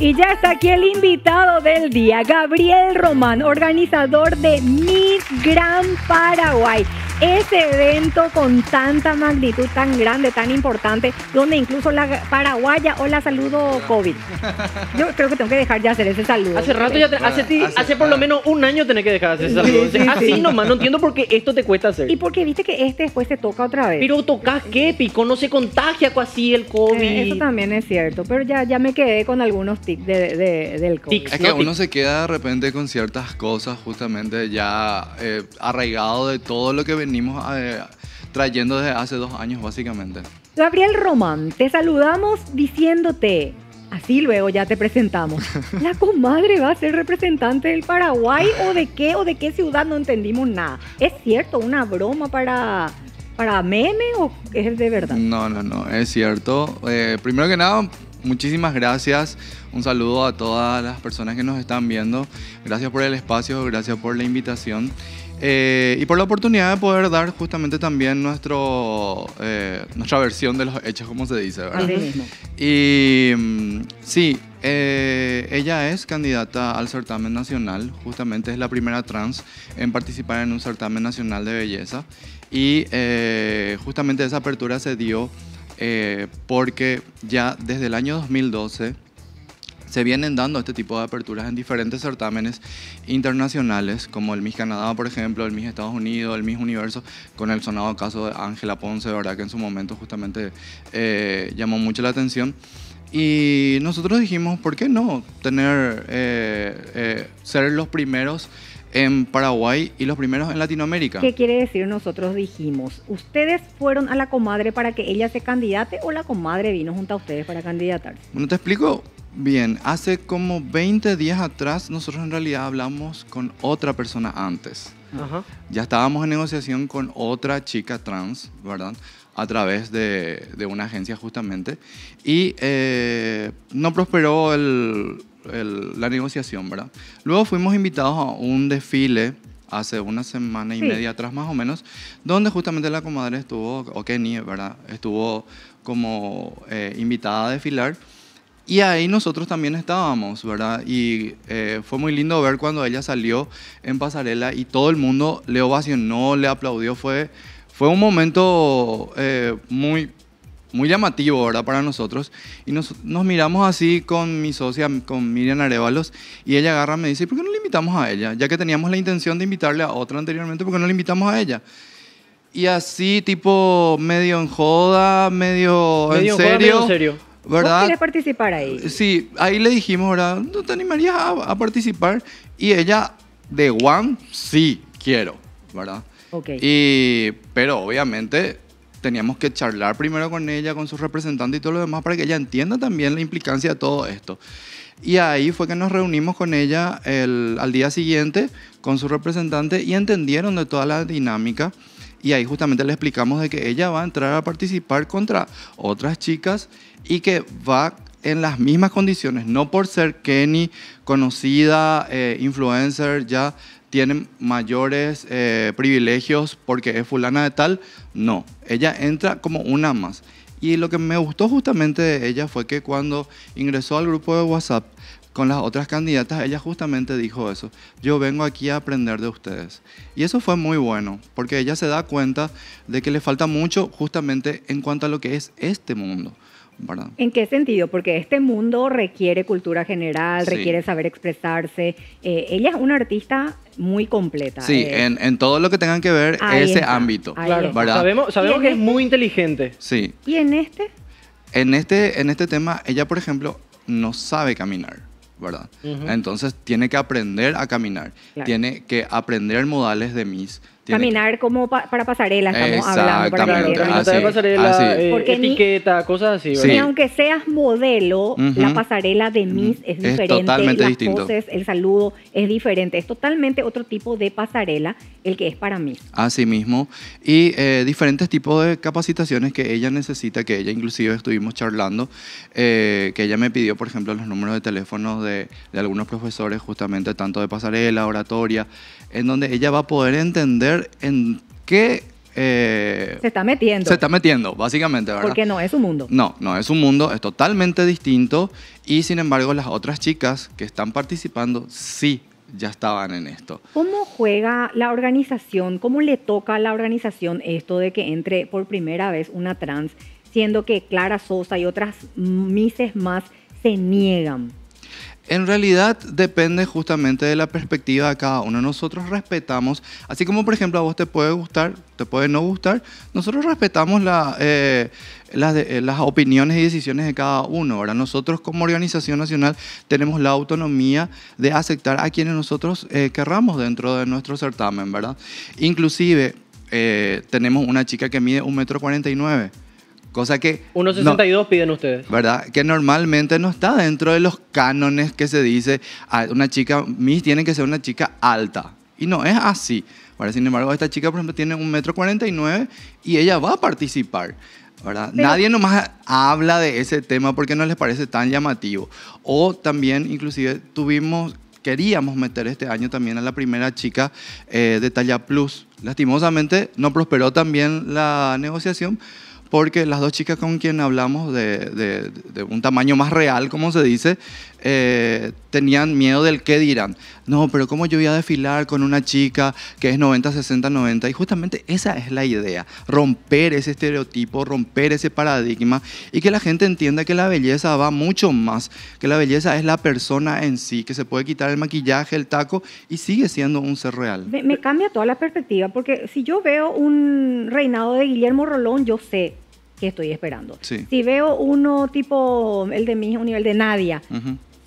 Y ya está aquí el invitado del día, Gabriel Román, organizador de Mi Gran Paraguay ese evento con tanta magnitud tan grande, tan importante, donde incluso la paraguaya, hola, saludo COVID. Yo creo que tengo que dejar de hacer ese saludo. Hace rato ya, te, hace, por lo menos un año tenés que dejar de hacer ese saludo. Así nomás, no entiendo por qué esto te cuesta hacer. Y porque viste que este después se toca otra vez. Pero tocas qué, Pico, no se contagia así el COVID. Eh, eso también es cierto, pero ya, ya me quedé con algunos tics del COVID. es que uno se queda de repente con ciertas cosas justamente ya eh, arraigado de todo lo que venimos eh, trayendo desde hace dos años básicamente. Gabriel Román, te saludamos diciéndote, así luego ya te presentamos. ¿La comadre va a ser representante del Paraguay o de qué o de qué ciudad? No entendimos nada. ¿Es cierto? ¿Una broma para para meme o es de verdad? No, no, no, es cierto. Eh, primero que nada, muchísimas gracias. Un saludo a todas las personas que nos están viendo. Gracias por el espacio, gracias por la invitación. Eh, y por la oportunidad de poder dar justamente también nuestro, eh, nuestra versión de los hechos, como se dice, ¿verdad? Y mm, sí, eh, ella es candidata al certamen nacional, justamente es la primera trans en participar en un certamen nacional de belleza. Y justamente esa apertura se dio porque ya desde el año 2012 se vienen dando este tipo de aperturas en diferentes certámenes internacionales, como el Miss Canadá, por ejemplo, el Miss Estados Unidos, el Miss Universo, con el sonado caso de Ángela Ponce, ¿verdad? que en su momento justamente eh, llamó mucho la atención. Y nosotros dijimos, ¿por qué no tener, eh, eh, ser los primeros en Paraguay y los primeros en Latinoamérica? ¿Qué quiere decir nosotros dijimos? ¿Ustedes fueron a la comadre para que ella se candidate o la comadre vino junto a ustedes para candidatarse? Bueno, te explico Bien, hace como 20 días atrás nosotros en realidad hablamos con otra persona antes. Ajá. Ya estábamos en negociación con otra chica trans, ¿verdad? A través de, de una agencia justamente. Y eh, no prosperó el, la negociación, ¿verdad? Luego fuimos invitados a un desfile hace una semana y media atrás más o menos, donde justamente la comadre estuvo, o Kenny, ¿verdad? Estuvo como eh, invitada a desfilar. Y ahí nosotros también estábamos, ¿verdad? Y eh, fue muy lindo ver cuando ella salió en pasarela y todo el mundo le ovacionó, le aplaudió. Fue, fue un momento eh, muy, muy llamativo, ¿verdad? Para nosotros. Y nos, nos, miramos así con mi socia, con Miriam Arevalos, y ella agarra y me dice, ¿por qué no le invitamos a ella? Ya que teníamos la intención de invitarle a otra anteriormente, ¿por qué no le invitamos a ella? Y así, tipo, medio en joda, medio, serio. joda, medio en serio ¿Verdad? ¿Vos querés participar ahí? Eh, sí, ahí le dijimos, ¿verdad? ¿No te animarías a, participar? Y ella, de One, sí, quiero, ¿verdad? Ok. Y, pero obviamente teníamos que charlar primero con ella, con su representante y todo lo demás para que ella entienda también la implicancia de todo esto. Y ahí fue que nos reunimos con ella el, al día siguiente, con su representante, y entendieron de toda la dinámica y ahí justamente le explicamos de que ella va a entrar a participar contra otras chicas y que va en las mismas condiciones, no por ser Kenny, conocida, eh, influencer, ya tiene mayores eh, privilegios porque es fulana de tal, no, ella entra como una más. Y lo que me gustó justamente de ella fue que cuando ingresó al grupo de WhatsApp, con las otras candidatas, ella justamente dijo eso, yo vengo aquí a aprender de ustedes. Y eso fue muy bueno, porque ella se da cuenta de que le falta mucho justamente en cuanto a lo que es este mundo. ¿verdad? ¿En qué sentido? Porque este mundo requiere cultura general, requiere saber expresarse. Eh, ella es una artista muy completa. Sí, eh. en, todo lo que tengan que ver ese ámbito. Claro, ¿verdad? sabemos, que es este muy inteligente. Sí. ¿Y en este? En este, en este tema, ella, por ejemplo, no sabe caminar. Entonces tiene que aprender a caminar, tiene que aprender modales de mis, Caminar como para pasarela, estamos hablando. Para pasarela. Así, pasarela etiqueta, cosas así. Sí. aunque seas modelo, la pasarela de Miss es diferente. Es totalmente distinto. el saludo es diferente. Es totalmente otro tipo de pasarela el que es para Miss. Así mismo. Y eh, diferentes tipos de capacitaciones que ella necesita, que ella inclusive estuvimos charlando, eh, que ella me pidió, por ejemplo, los números de teléfono de, de algunos profesores, justamente tanto de pasarela, oratoria, en donde ella va a poder entender en qué... Eh, se está metiendo. Se está metiendo, básicamente, ¿verdad? Porque no es un mundo. No, no es un mundo, es totalmente distinto y sin embargo las otras chicas que están participando sí ya estaban en esto. ¿Cómo juega la organización? ¿Cómo le toca a la organización esto de que entre por primera vez una trans, siendo que Clara Sosa y otras mises más se niegan? En realidad depende justamente de la perspectiva de cada uno. Nosotros respetamos, así como por ejemplo a vos te puede gustar, te puede no gustar, nosotros respetamos eh, eh, las, opiniones y decisiones de cada uno. Ahora nosotros como organización nacional tenemos la autonomía de aceptar a quienes nosotros eh, querramos dentro de nuestro certamen, ¿verdad? Inclusive tenemos una chica que mide 1,49 metro. Cosa que... 1.62 piden ustedes. ¿Verdad? Que normalmente no está dentro de los cánones que se dice, ah, una chica, Miss tiene que ser una chica alta. Y no es así. Ahora, sin embargo, esta chica, por ejemplo, tiene un metro y ella va a participar. ¿verdad? Nadie nomás habla de ese tema porque no les parece tan llamativo. O también, inclusive, tuvimos, queríamos meter este año también a la primera chica eh, de talla plus. Lastimosamente, no prosperó también la negociación porque las dos chicas con quien hablamos de, un tamaño más real, como se dice, eh, tenían miedo del qué dirán. No, pero ¿cómo yo voy a desfilar con una chica que es 90, 60, 90? Y justamente esa es la idea, romper ese estereotipo, romper ese paradigma y que la gente entienda que la belleza va mucho más, que la belleza es la persona en sí, que se puede quitar el maquillaje, el taco y sigue siendo un ser real. me cambia toda la perspectiva, porque si yo veo un reinado de Guillermo Rolón, yo sé, que estoy esperando. Si veo uno tipo el de mi un nivel de Nadia,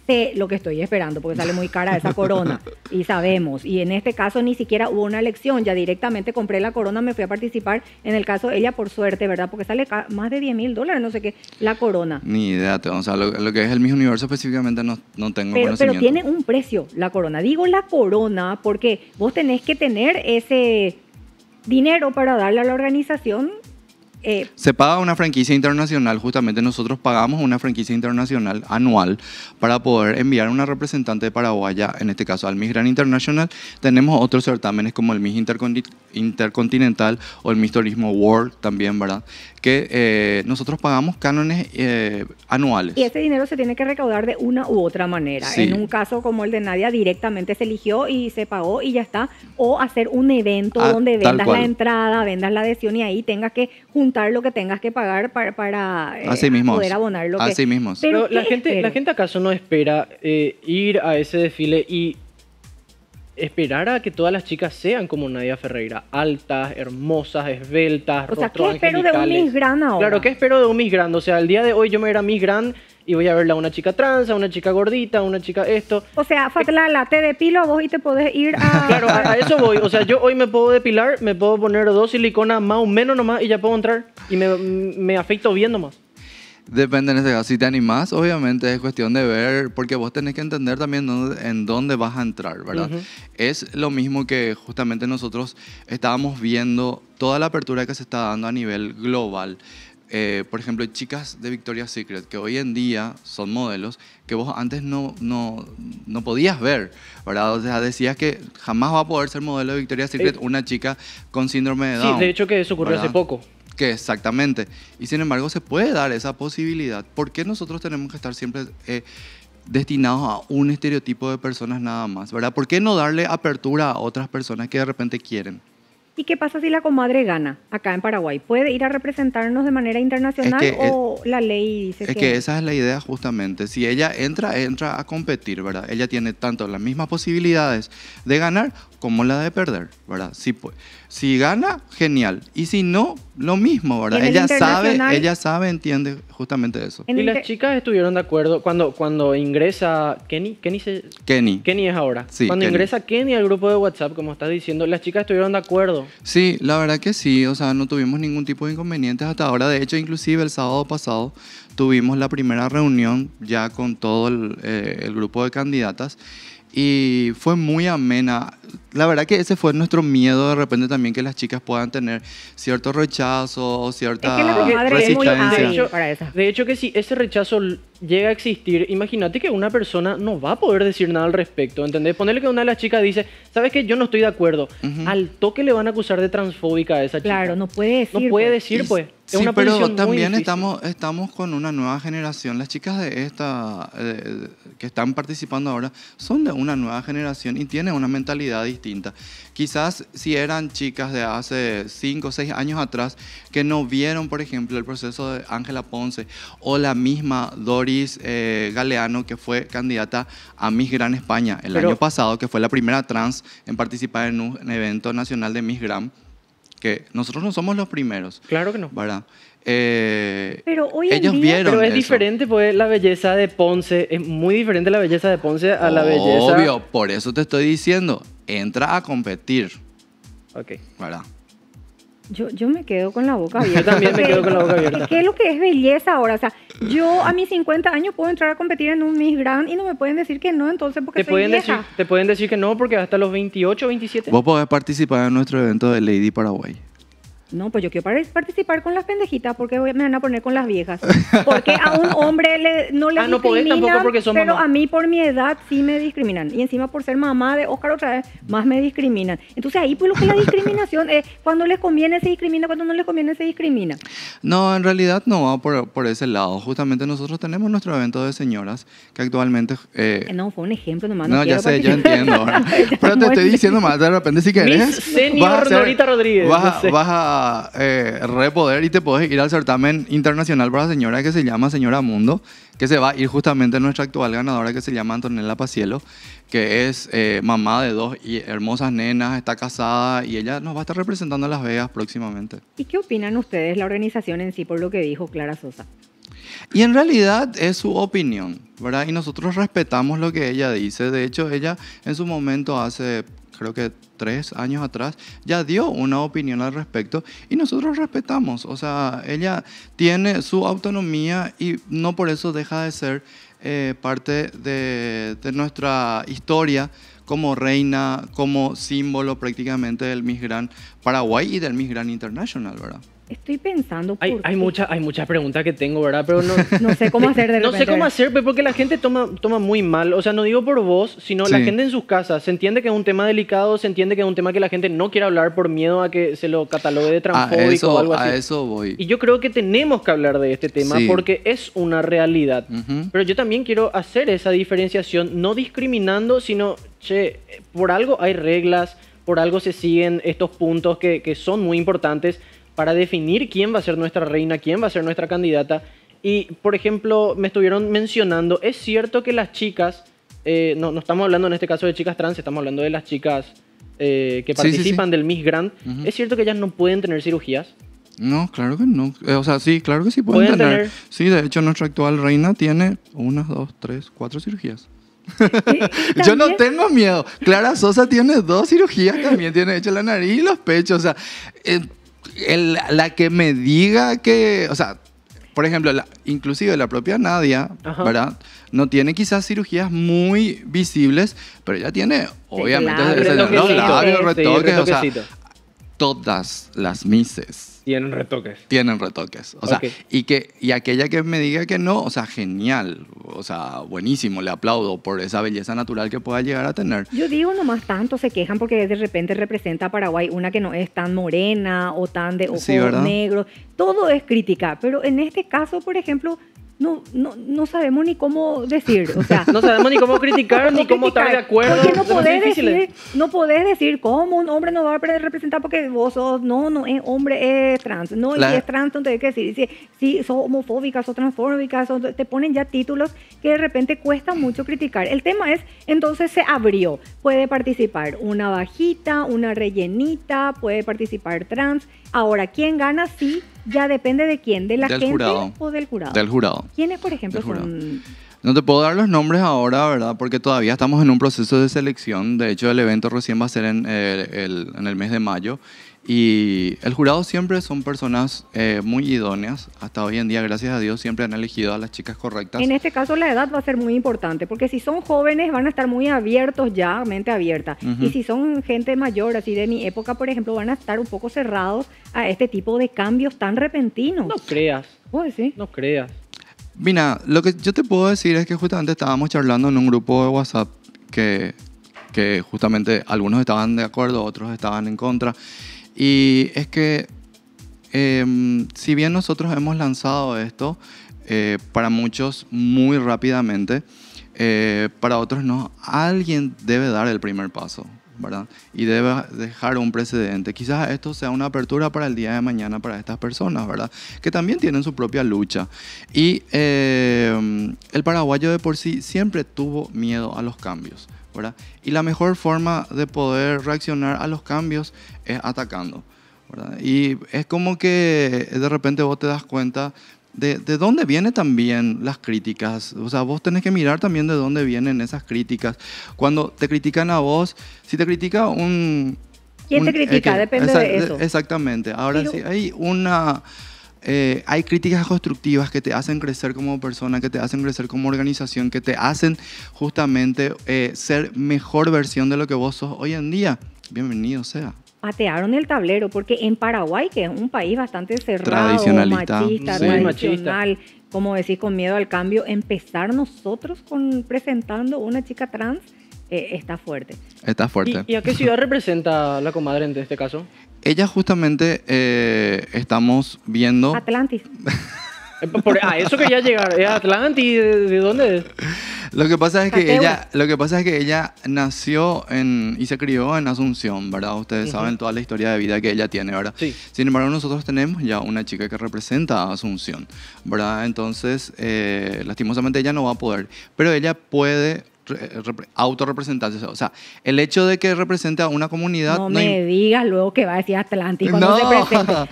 sé lo que estoy esperando porque sale muy cara esa corona y sabemos. Y en este caso ni siquiera hubo una elección, ya directamente compré la corona, me fui a participar. En el caso ella, por suerte, ¿verdad? Porque sale más de 10 mil dólares, no sé qué, la corona. Ni idea, o sea, lo, lo que es el mismo universo específicamente no, no tengo pero, Pero tiene un precio la corona. Digo la corona porque vos tenés que tener ese dinero para darle a la organización eh, se paga una franquicia internacional, justamente nosotros pagamos una franquicia internacional anual para poder enviar una representante de paraguaya, en este caso al Miss Gran International. Tenemos otros certámenes como el Miss Intercontinental o el Miss Turismo World también, ¿verdad? que eh, nosotros pagamos cánones eh, anuales. Y ese dinero se tiene que recaudar de una u otra manera. En un caso como el de Nadia, directamente se eligió y se pagó y ya está. O hacer un evento ah, donde vendas la entrada, vendas la adhesión y ahí tengas que juntar lo que tengas que pagar para, eh, mismo poder abonar lo Así que... Así mismo. Pero, la, gente, la gente acaso no espera ir a ese desfile y esperar a que todas las chicas sean como Nadia Ferreira, altas, hermosas, esbeltas, O sea, ¿qué espero de un Miss ahora? Claro, ¿qué espero de un Miss O sea, el día de hoy yo me era Miss Gran y voy a verla una chica trans, a una chica gordita, una chica esto. O sea, eh, la te depilo vos y te podés ir a... Claro, a, eso voy. O sea, yo hoy me puedo depilar, me puedo poner dos siliconas más o menos nomás y ya puedo entrar. Y me, me afecto bien más Depende en ese caso. Si te animás, obviamente es cuestión de ver, porque vos tenés que entender también en dónde vas a entrar, ¿verdad? Es lo mismo que justamente nosotros estábamos viendo toda la apertura que se está dando a nivel global. Eh, por ejemplo, chicas de Victoria's Secret, que hoy en día son modelos que vos antes no, no, no podías ver, ¿verdad? O sea, decías que jamás va a poder ser modelo de Victoria's Secret eh. una chica con síndrome de Down. Sí, de hecho que eso ocurrió hace poco que exactamente. Y sin embargo, se puede dar esa posibilidad. ¿Por qué nosotros tenemos que estar siempre eh, destinados a un estereotipo de personas nada más? ¿Verdad? ¿Por qué no darle apertura a otras personas que de repente quieren? ¿Y qué pasa si la comadre gana acá en Paraguay? ¿Puede ir a representarnos de manera internacional o la ley dice es que... esa es la idea justamente. Si ella entra, entra a competir, ¿verdad? Ella tiene tanto las mismas posibilidades de ganar como la de perder, ¿verdad? Si, si gana, genial. Y si no, lo mismo, ¿verdad? ella sabe, ella sabe, entiende justamente eso. ¿Y las chicas estuvieron de acuerdo cuando, cuando ingresa Kenny? Kenny, se... Kenny. Kenny es ahora. Sí, cuando ingresa Kenny al grupo de WhatsApp, como estás diciendo, las chicas estuvieron de acuerdo. Sí, la verdad que sí, o sea, no tuvimos ningún tipo de inconvenientes hasta ahora. De hecho, inclusive el sábado pasado tuvimos la primera reunión ya con todo el, eh, el grupo de candidatas y fue muy amena. La verdad que ese fue nuestro miedo de repente también que las chicas puedan tener cierto rechazo o cierta resistencia. De hecho, que si ese rechazo llega a existir, imagínate que una persona no va a poder decir nada al respecto, ¿entendés? Ponerle que una de las chicas dice, ¿sabes que Yo no estoy de acuerdo. Al toque le van a acusar de transfóbica a esa chica. Claro, no puede decir. No puede pues. decir, pues sí, pero también estamos, estamos con una nueva generación. Las chicas de esta que están participando ahora son de una nueva generación y tienen una mentalidad distinta. Quizás si eran chicas de hace 5 o 6 años atrás que no vieron, por ejemplo, el proceso de Ángela Ponce o la misma Doris eh, Galeano que fue candidata a Miss Gran España el año pasado, que fue la primera trans en participar en un evento nacional de Miss Gran que nosotros no somos los primeros. Claro que no. ¿Verdad? Eh, pero ellos vieron pero es diferente, pues la belleza de Ponce es muy diferente la belleza de Ponce a la belleza. Obvio, por eso te estoy diciendo, entra a competir. Ok. ¿Verdad? Yo, yo me quedo con la boca abierta. Yo también me quedo con la boca abierta. ¿Qué es lo que es belleza ahora? O sea, yo a mis 50 años puedo entrar a competir en un Miss Grand y no me pueden decir que no, entonces porque te pueden Decir, te pueden decir que no porque hasta los 28, 27. Vos podés participar en nuestro evento de Lady Paraguay. No, pues yo quiero participar con las pendejitas porque me van a poner con las viejas. Porque a un hombre no le ah, no tampoco porque son pero a mí por mi edad sí me discriminan. Y encima por ser mamá de Oscar otra vez, más me discriminan. Entonces ahí pues lo que la discriminación es, eh, cuando les conviene se discrimina, cuando no les conviene se discrimina. No, en realidad no va por, ese lado. Justamente nosotros tenemos nuestro evento de señoras que actualmente... Eh, no, fue un ejemplo nomás. No, ya sé, yo entiendo. pero te estoy diciendo más, de repente si querés... Rodríguez. vas a eh, repoder y te puedes ir al certamen internacional para señora que se llama Señora Mundo, que se va a ir justamente nuestra actual ganadora que se llama Antonella Pacielo, que es eh, mamá de dos hermosas nenas, está casada y ella nos va a estar representando a Las Vegas próximamente. ¿Y qué opinan ustedes, la organización en sí, por lo que dijo Clara Sosa? Y en realidad es su opinión, ¿verdad? Y nosotros respetamos lo que ella dice. De hecho, ella en su momento hace creo que tres años atrás, ya dio una opinión al respecto y nosotros respetamos. O sea, ella tiene su autonomía y no por eso deja de ser eh, parte de, de, nuestra historia como reina, como símbolo prácticamente del Miss Gran Paraguay y del Miss Gran International, ¿verdad? Estoy pensando. hay, hay, hay muchas preguntas que tengo, ¿verdad? Pero no, no sé cómo eh, hacer de repente. No sé cómo hacer, pues, porque la gente toma, toma muy mal. O sea, no digo por vos, sino la gente en sus casas. Se entiende que es un tema delicado, se entiende que es un tema que la gente no quiere hablar por miedo a que se lo catalogue de transfóbico a eso, o algo así. A eso voy. Y yo creo que tenemos que hablar de este tema porque es una realidad. Pero yo también quiero hacer esa diferenciación, no discriminando, sino, che, por algo hay reglas, por algo se siguen estos puntos que, que son muy importantes para definir quién va a ser nuestra reina, quién va a ser nuestra candidata. Y, por ejemplo, me estuvieron mencionando, es cierto que las chicas, eh, no, estamos hablando en este caso de chicas trans, estamos hablando de las chicas eh, que participan del Miss Grand, ¿es cierto que ellas no pueden tener cirugías? No, claro que no. Eh, o sea, sí, claro que sí pueden, tener? Sí, de hecho, nuestra actual reina tiene unas, dos, tres, cuatro cirugías. Yo no tengo miedo. Clara Sosa tiene dos cirugías también. Tiene hecho la nariz y los pechos. O sea, la que me diga que, o sea, por ejemplo, inclusive la propia Nadia, ¿verdad? No tiene quizás cirugías muy visibles, pero ella tiene, obviamente, los labios, retoques, o sea, todas las mises tienen retoques. Tienen retoques. O sea, y, que, y aquella que me diga que no, o sea, genial. O sea, buenísimo, le aplaudo por esa belleza natural que pueda llegar a tener. Yo digo nomás tanto se quejan porque de repente representa a Paraguay una que no es tan morena o tan de ojos negros. Todo es crítica, pero en este caso, por ejemplo, no, no, no sabemos ni cómo decir. O sea, no sabemos ni cómo criticar, ni cómo estar de acuerdo. Porque no podés, decir, no podés decir cómo un hombre no va a representar porque vos sos, no, no es eh, hombre, es trans. No, y es trans, entonces hay que decir, si, si homofóbicas homofóbica, sos transfóbica, te ponen ya títulos que de repente cuesta mucho criticar. El tema es, entonces se abrió. Puede participar una bajita, una rellenita, puede participar trans. Ahora, ¿quién gana? Sí. Ya depende de quién, de la del gente o del jurado. Del jurado. es, por ejemplo, son no te puedo dar los nombres ahora, ¿verdad? Porque todavía estamos en un proceso de selección. De hecho, el evento recién va a ser en, eh, el, mes de mayo. Y el jurado siempre son personas eh, muy idóneas. Hasta hoy en día, gracias a Dios, siempre han elegido a las chicas correctas. En este caso, la edad va a ser muy importante, porque si son jóvenes van a estar muy abiertos ya, mente abierta. Y si son gente mayor, así de mi época, por ejemplo, van a estar un poco cerrados a este tipo de cambios tan repentinos. No creas. sí? No creas. Mira, lo que yo te puedo decir es que justamente estábamos charlando en un grupo de WhatsApp que, justamente algunos estaban de acuerdo, otros estaban en contra. Y es que em, si bien nosotros hemos lanzado esto, eh, para muchos muy rápidamente, eh, para otros no, alguien debe dar el primer paso. Y debe dejar un precedente. Quizás esto sea una apertura para el día de mañana para estas personas, ¿verdad? Que también tienen su propia lucha. Y eh, el paraguayo de por sí siempre tuvo miedo a los cambios, ¿verdad? Y la mejor forma de poder reaccionar a los cambios es atacando. ¿verdad? Y es como que de repente vos te das cuenta de, de, dónde vienen también las críticas. O sea, vos tenés que mirar también de dónde vienen esas críticas. Cuando te critican a vos, si te critica un... ¿Quién te critica? Depende de eso. Exactamente. Ahora sí, hay una... Eh, hay críticas constructivas que te hacen crecer como persona, que te hacen crecer como organización, que te hacen justamente eh, ser mejor versión de lo que vos sos hoy en día. Bienvenido sea patearon el tablero, porque en Paraguay, que es un país bastante cerrado, machista, tradicional, como decir con miedo al cambio, empezar nosotros con presentando una chica trans eh, está fuerte. Está fuerte. ¿Y, a qué ciudad representa la comadre en este caso? Ella justamente eh, estamos viendo... Atlantis. ¿A ah, eso que ya llegar. ¿Es ¿De dónde Lo que pasa es que ella, lo que pasa es que ella nació en y se crió en Asunción, ¿verdad? Ustedes saben toda la historia de vida que ella tiene, ¿verdad? Sí. Sin embargo, nosotros tenemos ya una chica que representa a Asunción, ¿verdad? Entonces, eh, lastimosamente ella no va a poder, pero ella puede autorrepresentarse. O sea, el hecho de que represente a una comunidad. No, me digas luego que va a decir Atlántico no, se no,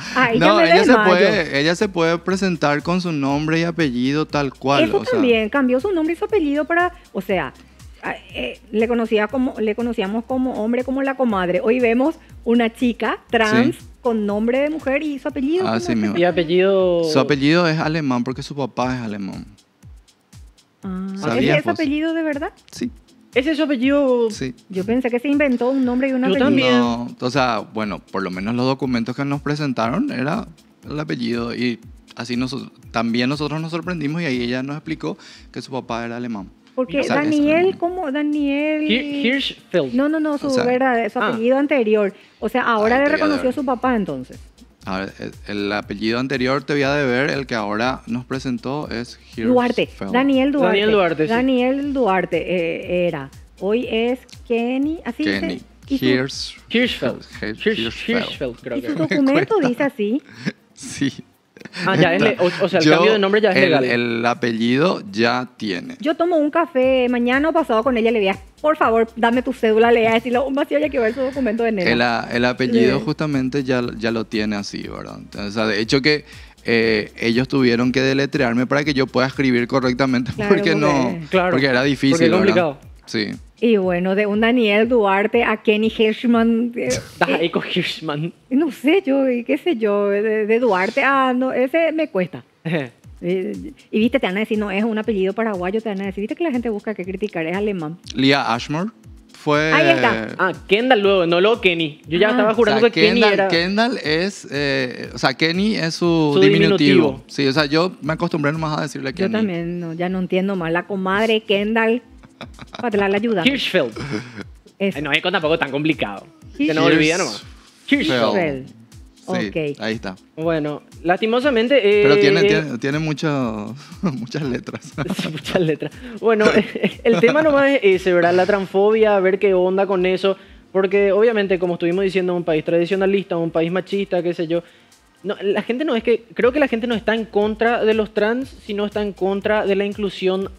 ella, se puede, presentar con su nombre y apellido tal cual. Eso también, cambió su nombre y su apellido para. O sea, eh, le, conocía como, le conocíamos como hombre, como la comadre. Hoy vemos una chica trans. con nombre de mujer y su apellido. Ah, sí, mi... Y apellido. Su apellido es alemán porque su papá es alemán. Ah. ¿Es ese apellido de verdad? Sí. ¿Ese su apellido? Sí. Yo pensé que se inventó un nombre y una apellido. Yo también. o sea, bueno, por lo menos los documentos que nos presentaron era el apellido y así nosotros, también nosotros nos sorprendimos y ahí ella nos explicó que su papá era alemán. Porque Daniel, ¿cómo? Daniel... Hirschfeld. No, no, no, su, ah. apellido anterior. O sea, ahora le reconoció a su papá entonces. A ver, el, apellido anterior te voy a ver, el que ahora nos presentó es Hirschfeld. Duarte, Daniel Duarte. Daniel Duarte, Daniel Duarte eh, era. Hoy es Kenny, así Kenny. Hirschfeld. Hirschfeld. creo y que. su documento dice así. Sí. Ah, ya o, sea, el cambio de nombre ya es legal. El apellido ya tiene. Yo tomo un café mañana o pasado con ella, le voy a por favor, dame tu cédula, lea, decirlo. un vacío ya que ver su documento de enero. El, apellido justamente ya, ya lo tiene así, ¿verdad? o sea, de hecho que eh, ellos tuvieron que deletrearme para que yo pueda escribir correctamente porque, no, porque era difícil. ¿verdad? Sí. Y bueno, de un Daniel Duarte a Kenny Hirschman. Eh, eh Hirschman. No sé, yo, qué sé yo, de, Duarte a. Ah, no, ese me cuesta. Eh, y viste, te van a decir, no es un apellido paraguayo, te van a decir, viste que la gente busca que criticar, es alemán. Lia Ashmore fue. Ahí está. Ah, Kendall luego, no luego Kenny. Yo ya ah. estaba jurando que Kendall, Kenny era. Kendall es. Eh, o sea, Kenny es su, diminutivo. Sí, o sea, yo me acostumbré nomás a decirle Kenny. Yo también, ya no entiendo más. La comadre Kendall. Para la ayuda. Hirschfeld. no es tampoco tan complicado. Se nos olvida nomás. Kirchfeld. Ahí está. Bueno, lastimosamente. Eh, Pero tiene, eh, tiene, muchas letras. muchas letras. Bueno, el tema nomás es ese, ¿verdad? La transfobia, a ver qué onda con eso. Porque obviamente, como estuvimos diciendo, un país tradicionalista, un país machista, qué sé yo. No, la gente no es que. Creo que la gente no está en contra de los trans, sino está en contra de la inclusión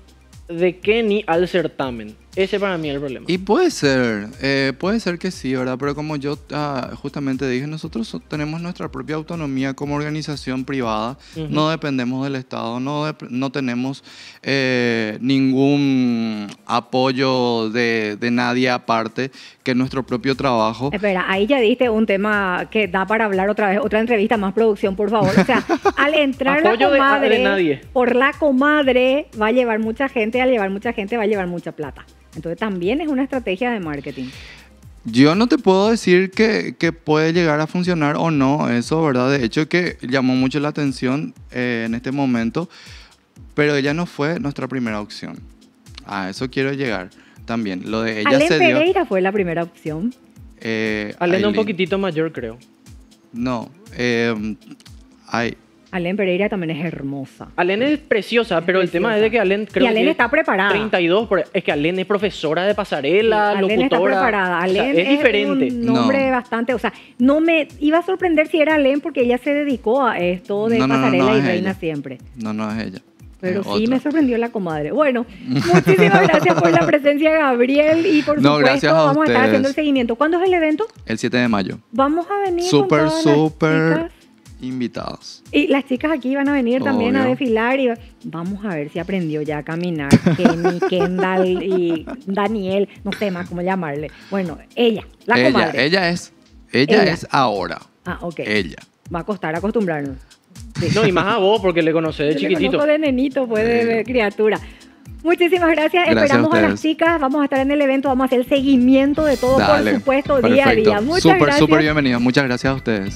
de Kenny al certamen. Ese para mí es el problema. Y puede ser, eh, puede ser que sí, ¿verdad? Pero como yo ah, justamente dije, nosotros tenemos nuestra propia autonomía como organización privada, no dependemos del Estado, no, no tenemos eh, ningún apoyo de, nadie aparte que nuestro propio trabajo. Espera, ahí ya diste un tema que da para hablar otra vez, otra entrevista más producción, por favor. O sea, al entrar la comadre, por la comadre va a llevar mucha gente, al llevar mucha gente va a llevar mucha plata. Entonces también es una estrategia de marketing. Yo no te puedo decir que, puede llegar a funcionar o no, eso, ¿verdad? De hecho, que llamó mucho la atención eh, en este momento, pero ella no fue nuestra primera opción. A eso quiero llegar también. Lo de ella Pereira fue la primera opción. Eh, un poquitito mayor, creo. No, eh, ay, Alen Pereira también es hermosa. Alen es preciosa, pero el tema es de que Alen... creo y Alen está preparada. 32, es que Alen es profesora de pasarela, sí, está preparada. Alen es es, un nombre bastante, o sea, no me iba a sorprender si era Alen, porque ella se dedicó a esto de pasarela y reina siempre. No, no es ella. Pero sí me sorprendió la comadre. Bueno, muchísimas gracias por la presencia, Gabriel. Y por no, supuesto, vamos a estar haciendo el seguimiento. ¿Cuándo es el evento? El 7 de mayo. Vamos a venir. Súper, súper invitados. Y las chicas aquí van a venir también a desfilar y vamos a ver si aprendió ya a caminar Kenny, Kendall y Daniel, no sé más cómo llamarle. Bueno, ella, la comadre. Ella es, ella, es ahora. Ah, ok. Ella. Va a costar acostumbrarnos. No, y más a vos porque le conocé de chiquitito. Le de nenito, pues de, criatura. Muchísimas gracias. Esperamos a, las chicas. Vamos a estar en el evento. Vamos a hacer el seguimiento de todo, por supuesto, día a día. Muchas super, Súper bienvenidos. Muchas gracias a ustedes.